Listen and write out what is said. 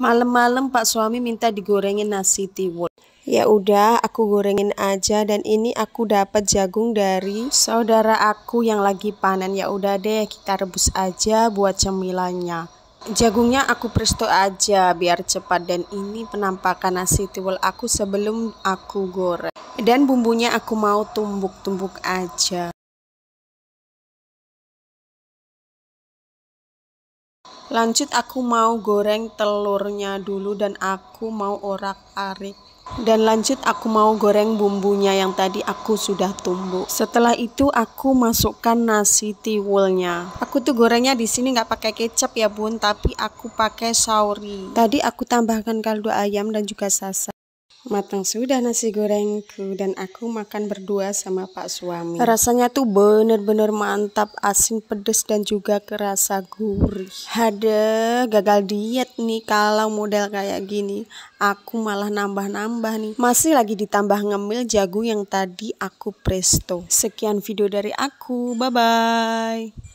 Malam-malam Pak suami minta digorengin nasi tiwul. Ya udah, aku gorengin aja dan ini aku dapat jagung dari saudara aku yang lagi panen. Ya udah deh, kita rebus aja buat cemilannya. Jagungnya aku presto aja biar cepat dan ini penampakan nasi tiwul aku sebelum aku goreng. Dan bumbunya aku mau tumbuk-tumbuk aja. Lanjut aku mau goreng telurnya dulu dan aku mau orak-arik. Dan lanjut aku mau goreng bumbunya yang tadi aku sudah tumbuk. Setelah itu aku masukkan nasi tiwulnya. Aku tuh gorengnya di sini nggak pakai kecap ya bun, tapi aku pakai sauri. Tadi aku tambahkan kaldu ayam dan juga sasa. Matang sudah nasi gorengku dan aku makan berdua sama pak suami. Rasanya tuh bener-bener mantap, asin, pedes dan juga kerasa gurih. Hade, gagal diet nih kalau model kayak gini. Aku malah nambah-nambah nih. Masih lagi ditambah ngemil jagung yang tadi aku presto. Sekian video dari aku, bye-bye.